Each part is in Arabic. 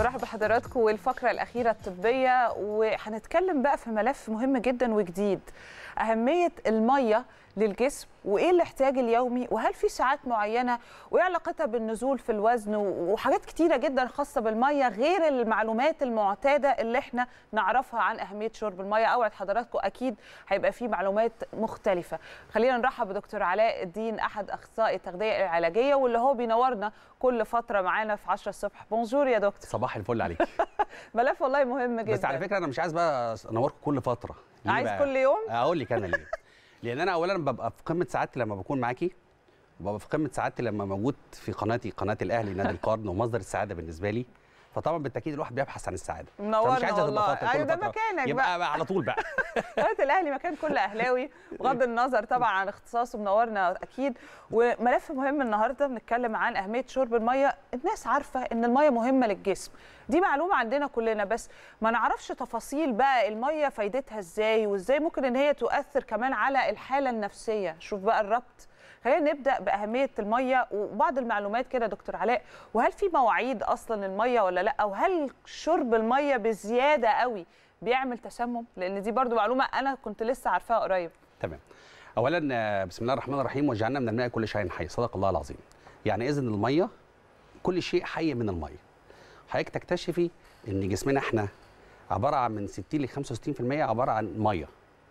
برحب بحضراتكم والفقرة الأخيرة الطبية وهنتكلم بقى في ملف مهم جدا وجديد أهمية المية للجسم وايه الاحتياج اليومي وهل في ساعات معينه وايه علاقتها بالنزول في الوزن وحاجات كتيره جدا خاصه بالميه غير المعلومات المعتاده اللي احنا نعرفها عن اهميه شرب الميه اوعد حضراتكم اكيد هيبقى في معلومات مختلفه خلينا نرحب بدكتور علاء الدين احد اخصائي التغذيه العلاجيه واللي هو بينورنا كل فتره معانا في 10 الصبح بونجور يا دكتور صباح الفل عليك ملف والله مهم جدا بس على فكره انا مش عايز بقى انوركم كل فتره عايز بقى. كل يوم اقول لك انا ليه لان انا اولا ببقى في قمه سعادتي لما بكون معاكي وببقى في قمه سعادتي لما موجود في قناتي قناه الاهلي نادي القرن ومصدر السعاده بالنسبه لي فطبعا بالتاكيد الواحد بيبحث عن السعاده منورنا مش عايزه تبقى فاضيه ايوه ده مكانك يبقى بقى. على طول بقى قناه الاهلي مكان كل اهلاوي بغض النظر طبعا عن اختصاصه منورنا اكيد وملف مهم النهارده بنتكلم عن اهميه شرب الميه الناس عارفه ان الميه مهمه للجسم دي معلومه عندنا كلنا بس ما نعرفش تفاصيل بقى الميه فايدتها ازاي وازاي ممكن ان هي تؤثر كمان على الحاله النفسيه شوف بقى الربط خلينا نبدا باهميه الميه وبعض المعلومات كده دكتور علاء وهل في مواعيد اصلا الميه ولا لا وهل شرب الميه بزياده قوي بيعمل تسمم لان دي برضو معلومه انا كنت لسه عارفاها قريب تمام اولا آه، بسم الله الرحمن الرحيم وجعلنا من الماء كل شيء حي صدق الله العظيم يعني اذن الميه كل شيء حي من الميه حضرتك تكتشفي ان جسمنا احنا عباره عن من 60 ل 65% عباره عن ميه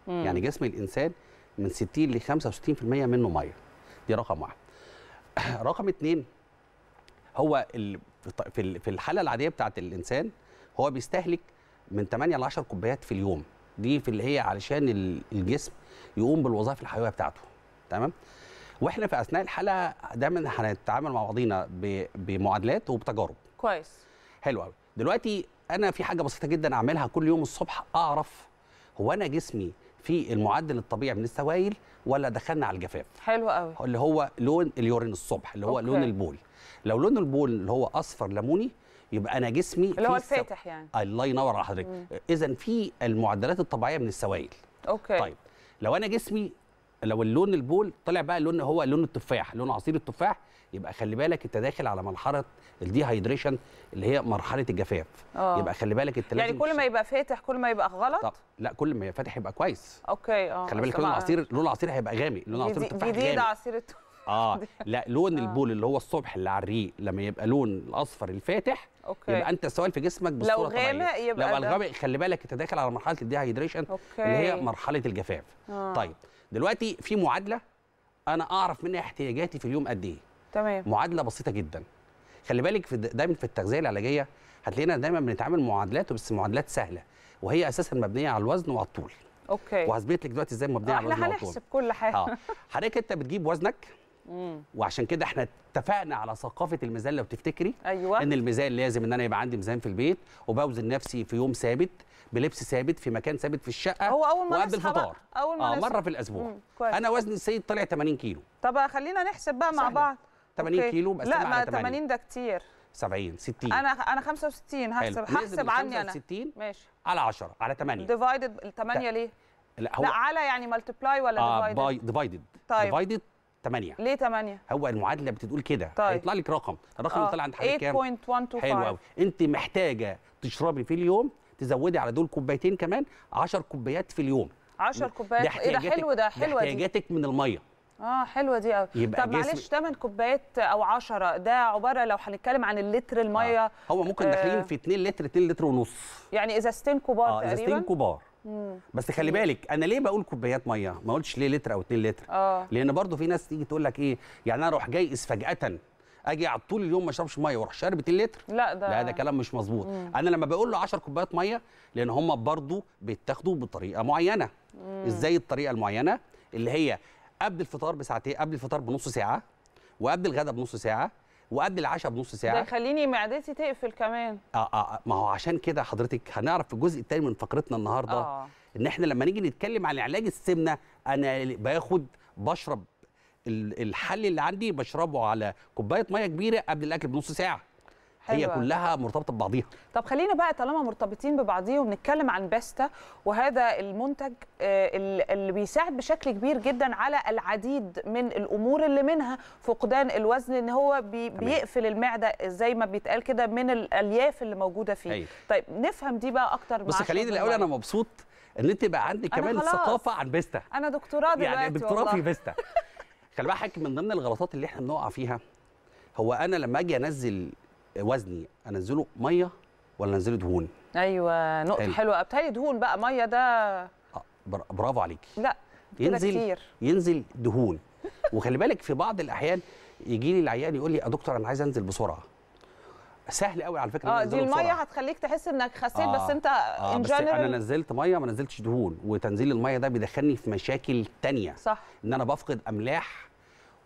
مم. يعني جسم الانسان من 60 ل 65% منه ميه دي رقم واحد رقم اتنين هو في الحاله العاديه بتاعت الانسان هو بيستهلك من 8 ل 10 كوبايات في اليوم دي في اللي هي علشان الجسم يقوم بالوظائف الحيويه بتاعته تمام واحنا في اثناء الحلقه دايما هنتعامل مع بعضينا بمعادلات وبتجارب كويس حلو قوي دلوقتي انا في حاجه بسيطه جدا اعملها كل يوم الصبح اعرف هو انا جسمي في المعدل الطبيعي من السوائل ولا دخلنا على الجفاف حلو قوي اللي هو لون اليورين الصبح اللي هو أوكي. لون البول لو لون البول اللي هو اصفر ليموني يبقى انا جسمي اللي هو الفاتح يعني آه، الله ينور على حضرتك اذا في المعدلات الطبيعيه من السوائل اوكي طيب لو انا جسمي لو اللون البول طلع بقى اللون هو لون التفاح لون عصير التفاح يبقى خلي بالك انت داخل على مرحله الدي هايدريشن اللي هي مرحله الجفاف أوه. يبقى خلي بالك انت يعني كل ما يبقى فاتح كل ما يبقى غلط طب. لا كل ما يبقى فاتح يبقى كويس اوكي اه خلي بالك لون العصير لون العصير هيبقى غامق لون العصير التفاح جديد عصير التفاح اه لا لون آه. البول اللي هو الصبح اللي على الريق لما يبقى لون الاصفر الفاتح أوكي. يبقى انت السوائل في جسمك بصوره لو غامق يبقى لو غامق خلي بالك انت داخل على مرحله الدي هايدريشن اللي هي مرحله الجفاف آه. طيب دلوقتي في معادله انا اعرف منها احتياجاتي في اليوم قد ايه تمام معادله بسيطه جدا خلي بالك في دايما في التغذيه العلاجيه هتلاقينا دايما بنتعامل معادلات بس معادلات سهله وهي اساسا مبنيه على الوزن وعلى الطول اوكي وهثبت لك دلوقتي ازاي مبنيه على الوزن وعلى الطول احنا هنحسب كل حاجه اه حضرتك انت بتجيب وزنك وعشان كده احنا اتفقنا على ثقافه الميزان لو تفتكري أيوة. ان الميزان لازم ان انا يبقى عندي ميزان في البيت وبوزن نفسي في يوم ثابت بلبس ثابت في مكان ثابت في الشقه هو اول ما وقبل الفطار اول ما آه مره في الاسبوع انا وزني السيد طلع 80 كيلو طب خلينا نحسب بقى مع سهلة. بعض 80 أوكي. كيلو لا ما 80 ده كتير 70 60 انا انا 65 هحسب هحسب عني انا 60 ماشي على 10 على 8 ديفايدد 8 ليه؟ لا هو لا على يعني ملتبلاي ولا ديفايدد؟ آه ديفايدد طيب ديفايدد 8 ليه 8 هو المعادله بتقول كده طيب. هيطلع لك رقم الرقم اللي طلع عند حضرتك كام 8.125 حلو قوي انت محتاجه تشربي في اليوم تزودي على دول كوبايتين كمان 10 كوبايات في اليوم 10 كوبايات ايه ده حلو ده حلوه دي احتياجاتك من الميه اه حلوه دي قوي يبقى طب معلش 8 كوبايات او 10 ده عباره لو هنتكلم عن اللتر الميه آه. هو ممكن داخلين آه. في 2 لتر 2 لتر ونص يعني ازازتين كبار آه تقريبا ازازتين كبار مم. بس خلي بالك انا ليه بقول كوبايات ميه ما قلتش ليه لتر او 2 لتر آه. لان برضو في ناس تيجي تقول لك ايه يعني انا اروح جايز فجاه اجي على طول اليوم ما اشربش ميه واروح شارب 2 لتر لا ده لا ده كلام مش مظبوط انا لما بقول له 10 كوبايات ميه لان هم برضو بيتاخدوا بطريقه معينه مم. ازاي الطريقه المعينه اللي هي قبل الفطار بساعتين قبل الفطار بنص ساعه وقبل الغداء بنص ساعه وقبل العشاء بنص ساعه ده يخليني معدتي تقفل كمان اه اه, آه. ما هو عشان كده حضرتك هنعرف في الجزء الثاني من فقرتنا النهارده آه. ان احنا لما نيجي نتكلم عن علاج السمنه انا باخد بشرب الحل اللي عندي بشربه على كوبايه ميه كبيره قبل الاكل بنص ساعه هي كلها مرتبطه ببعضيها طب خلينا بقى طالما مرتبطين ببعضيهم نتكلم عن بيستا وهذا المنتج آه، اللي بيساعد بشكل كبير جدا على العديد من الامور اللي منها فقدان الوزن ان هو بي بيقفل المعده زي ما بيتقال كده من الالياف اللي موجوده فيه أيه. طيب نفهم دي بقى اكتر بس خلينا الاول انا مبسوط ان انت بقى عندك كمان ثقافه عن بيستا انا دكتوراه يعني دلوقتي يعني دكتوراه في بيستا خلي بالك من ضمن الغلطات اللي احنا بنقع فيها هو انا لما اجي انزل وزني انزله ميه ولا انزله دهون ايوه نقطه حلو. حلوه بتهيألي دهون بقى ميه ده آه، برافو عليكي لا ينزل كتير. ينزل دهون وخلي بالك في بعض الاحيان يجي لي العيان يقول لي يا دكتور انا عايز انزل بسرعه سهل قوي على فكره اه دي الميه هتخليك تحس انك خسيت آه بس انت آه ان بس انا نزلت ميه ما نزلتش دهون وتنزيل الميه ده بيدخلني في مشاكل تانية صح ان انا بفقد املاح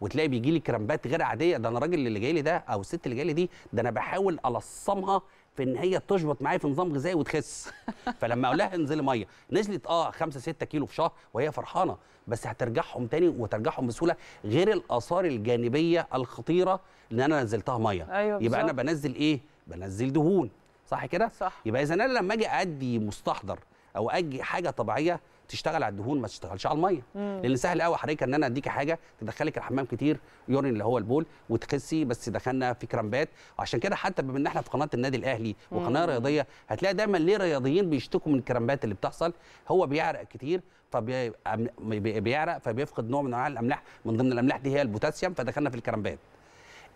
وتلاقي بيجي لي كرامبات غير عاديه ده انا الراجل اللي جاي لي ده او الست اللي جاي لي دي ده انا بحاول الصمها في ان هي تشبط معايا في نظام غذائي وتخس فلما اقول لها انزلي ميه نزلت اه 5 6 كيلو في شهر وهي فرحانه بس هترجعهم تاني وترجعهم بسهوله غير الاثار الجانبيه الخطيره ان انا نزلتها ميه أيوة يبقى انا بنزل ايه بنزل دهون صح كده صح يبقى اذا انا لما اجي ادي مستحضر او اجي حاجه طبيعيه تشتغل على الدهون ما تشتغلش على الميه لان سهل قوي حضرتك ان انا اديكي حاجه تدخلك الحمام كتير يورين اللي هو البول وتخسي بس دخلنا في كرامبات عشان كده حتى بما ان احنا في قناه النادي الاهلي وقناه رياضيه هتلاقي دايما ليه رياضيين بيشتكوا من الكرامبات اللي بتحصل هو بيعرق كتير فبيعرق فبيفقد نوع من انواع الاملاح من ضمن الاملاح دي هي البوتاسيوم فدخلنا في الكرامبات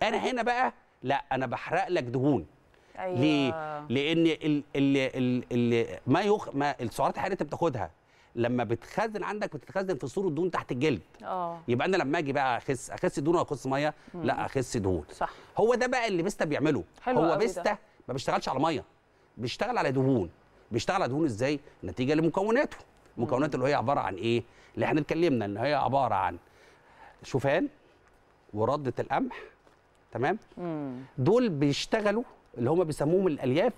انا هنا بقى لا انا بحرق لك دهون أيوة. ليه؟ لان ال ال ال ال ما, يخ... ما السعرات الحراريه انت بتاخدها لما بتخزن عندك بتتخزن في صوره دهون تحت الجلد اه يبقى انا لما اجي بقى اخس اخس دهون واخس ميه مم. لا اخس دهون صح هو ده بقى اللي بيستا بيعمله حلو هو بيستا ما بيشتغلش على ميه بيشتغل على دهون بيشتغل على دهون ازاي نتيجه لمكوناته مكونات اللي هي عباره عن ايه اللي احنا اتكلمنا ان هي عباره عن شوفان ورده القمح تمام مم. دول بيشتغلوا اللي هم بيسموهم الالياف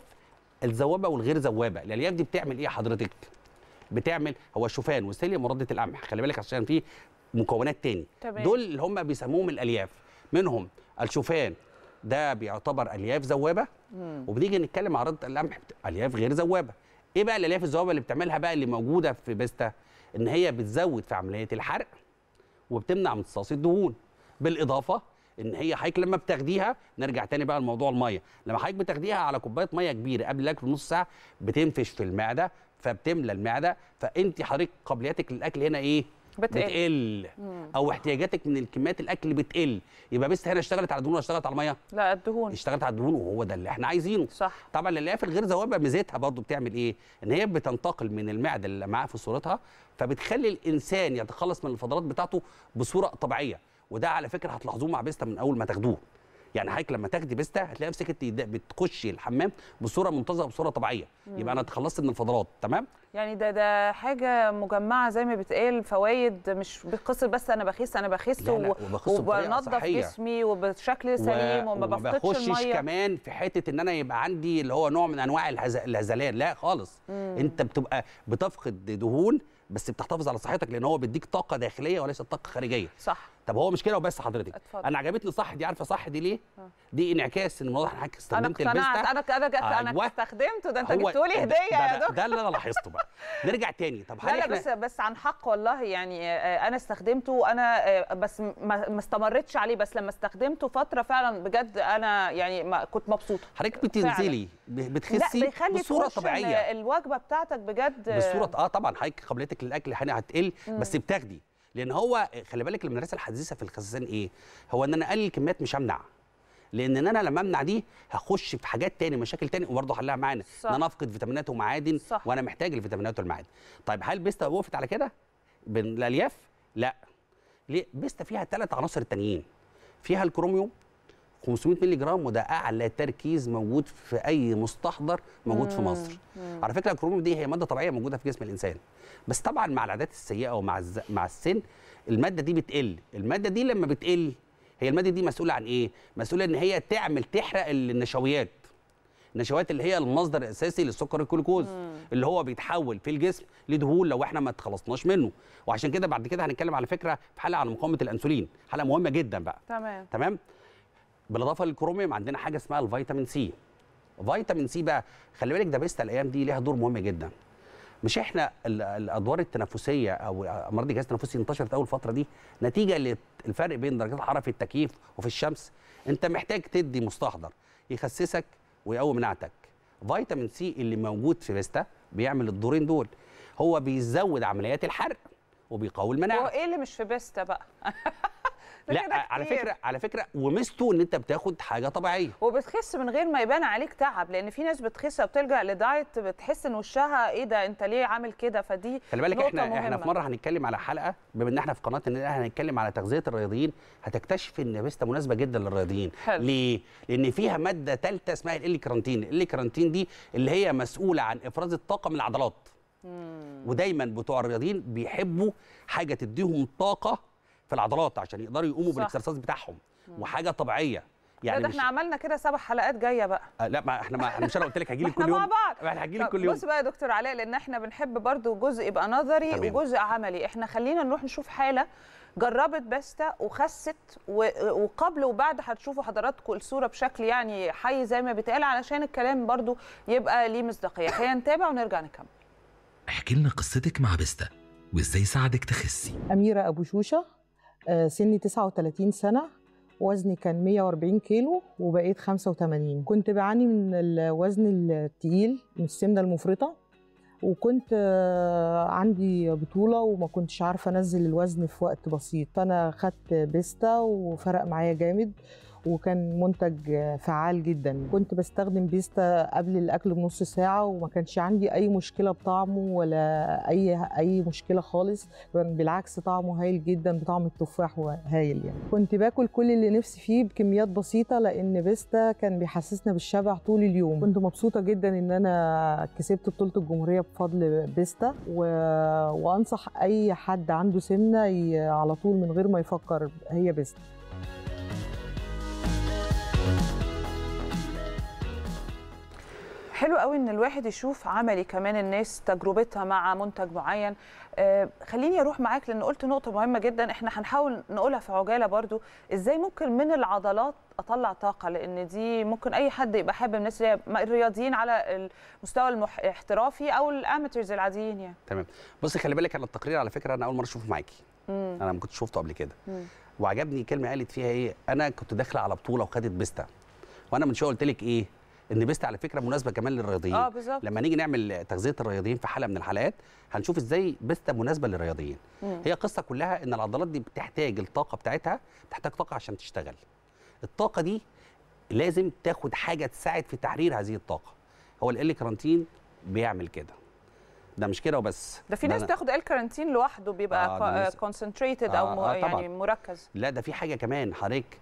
الذوابه والغير ذوابه الالياف دي بتعمل ايه حضرتك بتعمل هو الشوفان والسيليوم وردة القمح خلي بالك عشان في مكونات تاني طبعا. دول اللي هم بيسموهم الالياف منهم الشوفان ده بيعتبر الياف ذوابه وبنيجي نتكلم عن رده القمح الياف غير ذوابه ايه بقى الالياف الذوابه اللي بتعملها بقى اللي موجوده في بيستا ان هي بتزود في عمليه الحرق وبتمنع امتصاص الدهون بالاضافه ان هي حضرتك لما بتاخديها نرجع تاني بقى لموضوع الميه لما حضرتك بتاخديها على كوبايه ميه كبيره قبل الاكل بنص ساعه بتنفش في المعده فبتملى المعده فانت حضرتك قابليتك للاكل هنا ايه بتقل, بتقل. او احتياجاتك من الكميات الاكل بتقل يبقى بس هنا اشتغلت على الدهون ولا اشتغلت على الميه لا الدهون اشتغلت على الدهون وهو ده اللي احنا عايزينه صح طبعا القلقاف الغير ذوبه ميزتها برضو بتعمل ايه ان هي بتنتقل من المعده اللي معاها في صورتها فبتخلي الانسان يتخلص من الفضلات بتاعته بصوره طبيعيه وده على فكره هتلاحظوه مع بيستا من اول ما تاخدوه يعني حضرتك لما تاخدي بيستا نفسك انت بتخشي الحمام بصوره منتظمه بصوره طبيعيه مم. يبقى انا اتخلصت من الفضلات تمام يعني ده ده حاجه مجمعه زي ما بتقال فوائد مش بقصر بس انا بخس انا بخس وبنظف جسمي وبشكل سليم و... وما بفقدش الميه كمان في حته ان انا يبقى عندي اللي هو نوع من انواع الهزلان لا خالص مم. انت بتبقى بتفقد دهون بس بتحتفظ على صحتك لان هو بيديك طاقه داخليه وليس طاقه خارجيه صح طب هو مش كده وبس حضرتك أتفضل. انا عجبتني صح دي عارفه صح دي ليه أه. دي انعكاس ان واضح حضرتك استخدمت البيستا انا انا انا أيوة. استخدمته ده انت جبته لي هديه يا دكتور ده اللي انا لاحظته بقى نرجع تاني طب هل لا, لا بس بس عن حق والله يعني آه، انا استخدمته وانا آه، بس ما استمرتش عليه بس لما استخدمته فتره فعلا بجد انا يعني كنت مبسوطه حضرتك بتنزلي بتخسي بصوره طبيعيه الوجبه بتاعتك بجد بصوره اه طبعا حضرتك قابليتك للاكل هتقل بس بتاخدي لان هو خلي بالك المدرسه الحديثه في الخزان ايه هو ان انا اقلل الكميات مش همنع لان انا لما امنع دي هخش في حاجات تاني مشاكل تاني وبرضه حلها معانا ان انا افقد فيتامينات ومعادن صح. وانا محتاج الفيتامينات والمعادن طيب هل بيستا وقفت على كده بالالياف لا ليه بيستا فيها ثلاث عناصر تانيين فيها الكروميوم 500 مللي جرام وده اعلى تركيز موجود في اي مستحضر موجود في مصر مم. على فكره الكروميوم دي هي ماده طبيعيه موجوده في جسم الانسان بس طبعا مع العادات السيئه ومع الز... مع السن الماده دي بتقل الماده دي لما بتقل هي الماده دي مسؤوله عن ايه مسؤوله ان هي تعمل تحرق النشويات النشويات اللي هي المصدر الاساسي للسكر الجلوكوز اللي هو بيتحول في الجسم لدهون لو احنا ما تخلصناش منه وعشان كده بعد كده هنتكلم على فكره في حلقه عن مقاومه الانسولين حلقه مهمه جدا بقى تمام تمام بالاضافه للكروميوم عندنا حاجه اسمها الفيتامين سي فيتامين سي بقى خلي بالك ده بيستا الايام دي ليها دور مهم جدا مش احنا الادوار التنفسيه او امراض الجهاز التنفسي انتشرت اول فتره دي نتيجه للفرق بين درجات الحراره في التكييف وفي الشمس انت محتاج تدي مستحضر يخسسك ويقوي مناعتك فيتامين سي اللي موجود في بيستا بيعمل الدورين دول هو بيزود عمليات الحرق وبيقوي المناعه هو ايه اللي مش في بيستا بقى لا آه، كتير. على فكره على فكره وميزته ان انت بتاخد حاجه طبيعيه وبتخس من غير ما يبان عليك تعب لان في ناس بتخس وبتلجا لدايت بتحس ان وشها ايه ده انت ليه عامل كده فدي خلي بالك احنا مهمة. احنا في مره هنتكلم على حلقه بما ان احنا في قناه ان هنتكلم على تغذيه الرياضيين هتكتشف ان بيستا مناسبه جدا للرياضيين حلو. ليه لان فيها ماده ثالثه اسمها كرانتين ال كرانتين دي اللي هي مسؤوله عن افراز الطاقه من العضلات مم. ودايما بتوع الرياضيين بيحبوا حاجه تديهم طاقه في العضلات عشان يقدروا يقوموا بالاكسرسايز بتاعهم وحاجه طبيعيه يعني ده, ده احنا عملنا كده سبع حلقات جايه بقى آه لا ما احنا ما مش انا قلت لك هجي لك كل يوم مع بعض احنا هجي لك كل يوم بص بقى يا دكتور علاء لان احنا بنحب برضو جزء يبقى نظري تمام. وجزء عملي احنا خلينا نروح نشوف حاله جربت باستا وخست وقبل وبعد هتشوفوا حضراتكم الصوره بشكل يعني حي زي ما بيتقال علشان الكلام برضو يبقى ليه مصداقيه خلينا نتابع ونرجع نكمل احكي لنا قصتك مع باستا وازاي ساعدك تخسي اميره ابو شوشه آه، سني 39 سنة وزني كان 140 كيلو وبقيت 85 كنت بعاني من الوزن التقيل من السمنة المفرطة وكنت آه، عندي بطولة وما كنتش عارفة أنزل الوزن في وقت بسيط فأنا خدت بيستا وفرق معايا جامد وكان منتج فعال جدا كنت بستخدم بيستا قبل الاكل بنص ساعه وما كانش عندي اي مشكله بطعمه ولا اي اي مشكله خالص كان بالعكس طعمه هايل جدا بطعم التفاح هايل يعني كنت باكل كل اللي نفسي فيه بكميات بسيطه لان بيستا كان بيحسسنا بالشبع طول اليوم كنت مبسوطه جدا ان انا كسبت بطوله الجمهوريه بفضل بيستا و... وانصح اي حد عنده سمنه ي... على طول من غير ما يفكر هي بيستا حلو قوي ان الواحد يشوف عملي كمان الناس تجربتها مع منتج معين آه، خليني اروح معاك لان قلت نقطه مهمه جدا احنا هنحاول نقولها في عجاله برضو ازاي ممكن من العضلات اطلع طاقه لان دي ممكن اي حد يبقى حابب الناس اللي الرياضيين على المستوى الاحترافي او الاماتيرز العاديين يعني تمام بصي خلي بالك انا التقرير على فكره انا اول مره اشوفه معاكي انا ما كنتش شفته قبل كده وعجبني كلمه قالت فيها ايه انا كنت داخله على بطوله وخدت بيستا وانا من شويه قلت لك ايه النبيست على فكره مناسبه كمان للرياضيين اه بالظبط لما نيجي نعمل تغذيه الرياضيين في حاله من الحالات هنشوف ازاي بيستا مناسبه للرياضيين مم. هي قصه كلها ان العضلات دي بتحتاج الطاقه بتاعتها بتحتاج طاقه عشان تشتغل الطاقه دي لازم تاخد حاجه تساعد في تحرير هذه الطاقه هو ال كرانتين بيعمل كده ده مش كده وبس ده في ناس تاخد كرانتين لوحده بيبقى آه كونسنتريتد آه او آه يعني طبعًا. مركز لا ده في حاجه كمان حضرتك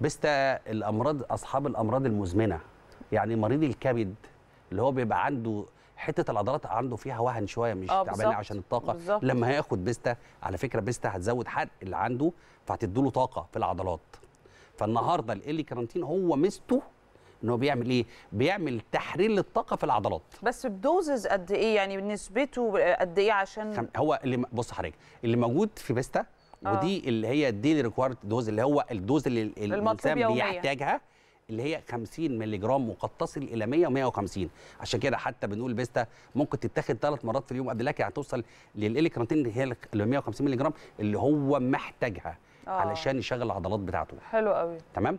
بيستا الامراض اصحاب الامراض المزمنه يعني مريض الكبد اللي هو بيبقى عنده حته العضلات عنده فيها وهن شويه مش آه، تعبانه عشان الطاقه بالزبط. لما هياخد بيستا على فكره بيستا هتزود حرق اللي عنده له طاقه في العضلات فالنهارده الالي كارانتين هو ميزته ان هو بيعمل ايه بيعمل تحرير للطاقه في العضلات بس بدوزز قد ايه يعني نسبته قد ايه عشان هو اللي بص حضرتك اللي موجود في بيستا آه. ودي اللي هي الديلي ريكوارد دوز اللي هو الدوز اللي الانسان بيحتاجها اللي هي 50 مللي جرام وقد الى 100 و150 عشان كده حتى بنقول بيستا ممكن تتاخد ثلاث مرات في اليوم قبل لكن هتوصل للالكرانتين اللي هي ال 150 مللي جرام اللي هو محتاجها آه. علشان يشغل العضلات بتاعته حلو قوي تمام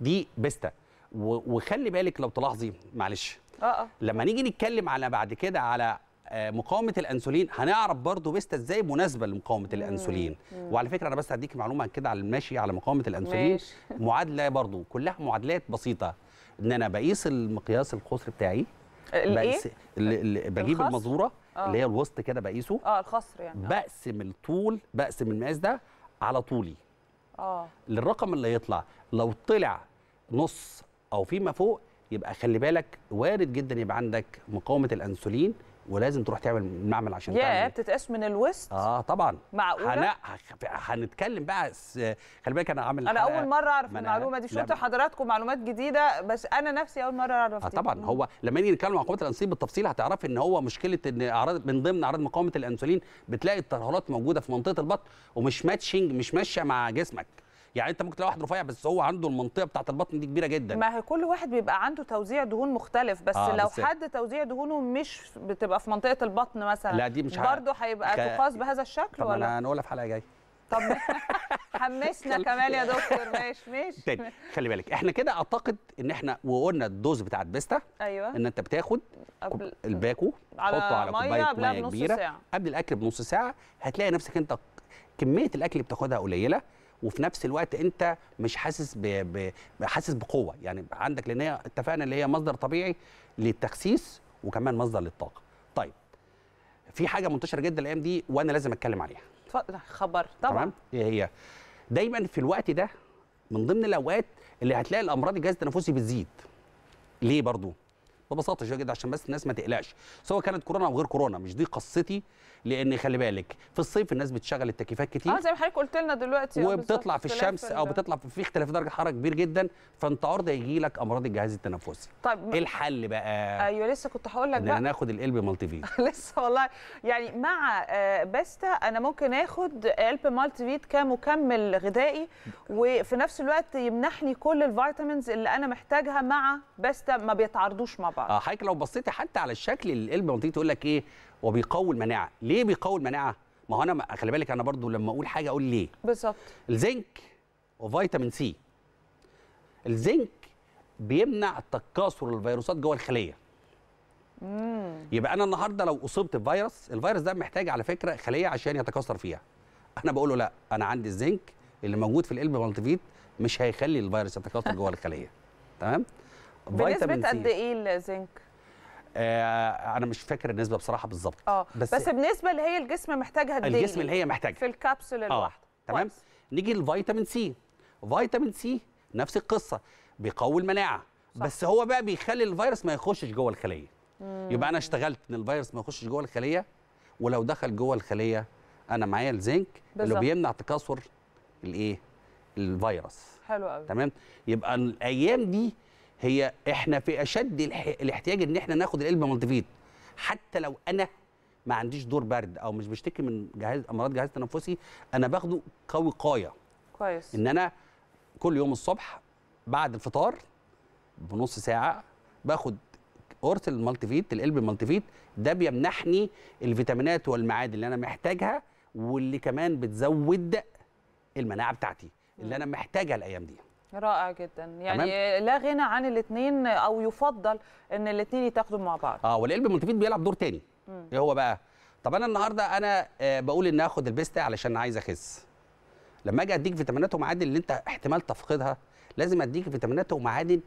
دي بيستا وخلي بالك لو تلاحظي معلش آه،, اه لما نيجي نتكلم على بعد كده على آه، مقاومه الانسولين هنعرف برضو بيستا ازاي مناسبه لمقاومه الانسولين مم. وعلى فكره انا بس هديك معلومه كده على الماشي على مقاومه الانسولين ماشي. معادله برضو كلها معادلات بسيطه ان انا بقيس المقياس القصر بتاعي إيه؟ بقيس إيه؟ بجيب المزوره آه. اللي هي الوسط كده بقيسه اه الخصر يعني آه. بقسم الطول بقسم المقاس ده على طولي اه للرقم اللي يطلع لو طلع نص او فيما فوق يبقى خلي بالك وارد جدا يبقى عندك مقاومه الانسولين ولازم تروح تعمل المعمل عشان يا بتتقاس من الوسط اه طبعا معقوله هن... هنتكلم بقى س... خلي بالك انا عامل انا اول مره اعرف المعلومه دي شفت حضراتكم معلومات جديده بس انا نفسي اول مره اعرف آه طبعا دي. هو لما نيجي نتكلم عن قوه الانسولين بالتفصيل هتعرفي ان هو مشكله ان اعراض من ضمن اعراض مقاومه الانسولين بتلاقي الترهلات موجوده في منطقه البطن ومش ماتشنج مش ماشيه مع جسمك يعني انت ممكن تلاقي واحد رفيع بس هو عنده المنطقه بتاعه البطن دي كبيره جدا ما هي كل واحد بيبقى عنده توزيع دهون مختلف بس آه لو بس حد توزيع دهونه مش بتبقى في منطقه البطن مثلا لا دي مش برضه هيبقى ك... تقاس بهذا الشكل طب ولا انا هنقولها في حلقه جايه طب حمسنا كمان يا دكتور ماشي ماشي تاني خلي بالك احنا كده اعتقد ان احنا وقلنا الدوز بتاعت بيستا ايوه ان انت بتاخد قبل الباكو حطه على كوبايه ميه, مية كبيره ساعة. قبل الاكل بنص ساعه هتلاقي نفسك انت كميه الاكل اللي بتاخدها قليله وفي نفس الوقت انت مش حاسس ب... ب... حاسس بقوه يعني عندك لان هي اتفقنا اللي هي مصدر طبيعي للتخسيس وكمان مصدر للطاقه طيب في حاجه منتشره جدا الايام دي وانا لازم اتكلم عليها اتفضل خبر طبعا تمام هي إيه هي دايما في الوقت ده من ضمن الاوقات اللي هتلاقي الامراض الجهاز التنفسي بتزيد ليه برضو ببساطه شويه جدا عشان بس الناس ما تقلقش سواء كانت كورونا او غير كورونا مش دي قصتي لان خلي بالك في الصيف الناس بتشغل التكييفات كتير اه زي ما حضرتك قلت لنا دلوقتي اه، وبتطلع في الشمس او بتطلع في اختلاف درجه حراره كبير جدا فانت عرضه يجي لك امراض الجهاز التنفسي طيب ايه الحل بقى ايوه لسه كنت هقول لك بقى ناخد القلب مالتي فيت لسه والله يعني مع آه، باستا انا ممكن اخد قلب مالتي فيت كمكمل غذائي وفي نفس الوقت يمنحني كل الفيتامينز اللي انا محتاجها مع باستا ما بيتعارضوش مع بعض اه حضرتك لو بصيتي حتى على الشكل القلب مالتي فيت تقول لك ايه وبيقوي المناعه ليه بيقوي المناعه ما هو انا خلي بالك انا برضو لما اقول حاجه اقول ليه بالظبط الزنك وفيتامين سي الزنك بيمنع تكاثر الفيروسات جوه الخليه مم. يبقى انا النهارده لو اصبت بفيروس الفيروس ده محتاج على فكره خليه عشان يتكاثر فيها انا بقول له لا انا عندي الزنك اللي موجود في القلب مالتيفيت مش هيخلي الفيروس يتكاثر جوه الخليه تمام بنسبه قد ايه الزنك آه انا مش فاكر النسبه بصراحه بالظبط آه، بس, بس بنسبه اللي هي الجسم محتاجها الديلي الجسم اللي هي محتاجها في الكبسول آه، الواحده تمام نيجي للفيتامين سي فيتامين سي نفس القصه بيقوي المناعه صح. بس هو بقى بيخلي الفيروس ما يخشش جوه الخليه مم. يبقى انا اشتغلت ان الفيروس ما يخشش جوه الخليه ولو دخل جوه الخليه انا معايا الزنك بالزبط. اللي بيمنع تكاثر الايه الفيروس حلو قوي تمام يبقى الايام دي هي احنا في اشد الاحتياج ان احنا ناخد العلبه مالتيفيت حتى لو انا ما عنديش دور برد او مش بشتكي من جهاز امراض جهاز تنفسي انا باخده كوقايه كويس ان انا كل يوم الصبح بعد الفطار بنص ساعه باخد قرص المالتيفيت القلب المالتيفيت ده بيمنحني الفيتامينات والمعادن اللي انا محتاجها واللي كمان بتزود المناعه بتاعتي اللي انا محتاجها الايام دي رائع جدا يعني أمام. لا غنى عن الاثنين او يفضل ان الاثنين يتاخدوا مع بعض اه والقلب الملتفت بيلعب دور ثاني ايه هو بقى طب انا النهارده انا آه، بقول ان اخد البيستا علشان عايز اخس لما اجي اديك فيتامينات ومعادن اللي انت احتمال تفقدها لازم اديك فيتامينات ومعادن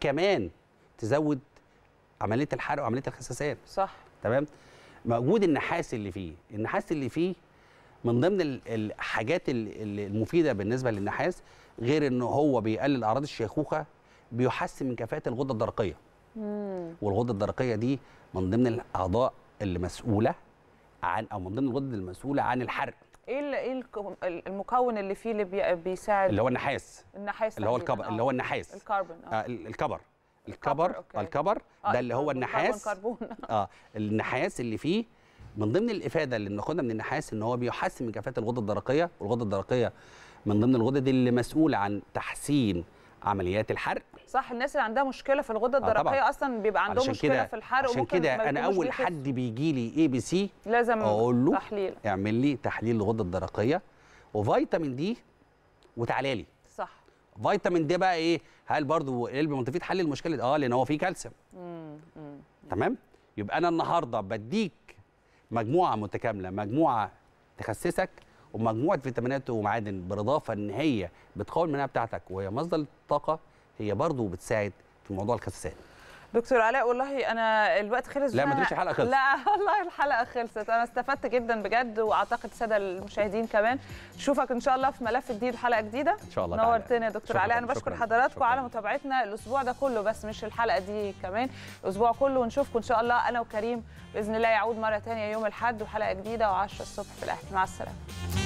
كمان تزود عمليه الحرق وعمليه الخسسان صح تمام موجود النحاس اللي فيه النحاس اللي فيه من ضمن الحاجات المفيده بالنسبه للنحاس غير ان هو بيقلل اعراض الشيخوخه بيحسن من كفاءه الغده الدرقيه والغده الدرقيه دي من ضمن الاعضاء اللي مسؤوله عن او من ضمن الغدد المسؤوله عن الحرق ايه ايه المكون اللي فيه اللي بيساعد اللي هو النحاس النحاس اللي هو الكبر اللي هو آه. النحاس الكربون آه, آه، الكبر الكبر الكبر, الكبر. آه، ده اللي هو النحاس اه النحاس اللي فيه من ضمن الافاده اللي بناخدها من النحاس ان هو بيحسن من كفاءه الغده الدرقيه والغده الدرقيه من ضمن الغدد اللي مسؤوله عن تحسين عمليات الحرق صح الناس اللي عندها مشكله في الغده آه، الدرقيه آه اصلا بيبقى عندهم مشكله في الحرق عشان كده انا اول حد بيجي لي اي بي سي لازم اقول له تحليل اعمل لي تحليل الغده الدرقيه وفيتامين دي وتعالى لي صح فيتامين دي بقى ايه هل برضو قلب منطفي تحل المشكله دي اه لان هو فيه كالسيوم تمام يبقى انا النهارده بديك مجموعه متكامله مجموعه تخسسك ومجموعه فيتامينات ومعادن بالاضافه ان هي بتقوي المناعه بتاعتك وهي مصدر الطاقه هي برضو بتساعد في موضوع الخسسان دكتور علاء والله انا الوقت خلص لا ما ادريش الحلقه خلصت لا والله الحلقه خلصت انا استفدت جدا بجد واعتقد الساده المشاهدين كمان نشوفك ان شاء الله في ملف جديد حلقه جديده ان شاء الله نورتنا يا دكتور علاء انا بشكر حضراتكم على متابعتنا الاسبوع ده كله بس مش الحلقه دي كمان الاسبوع كله ونشوفكم ان شاء الله انا وكريم باذن الله يعود مره ثانيه يوم الاحد وحلقه جديده و10 الصبح في الاهلي مع السلامه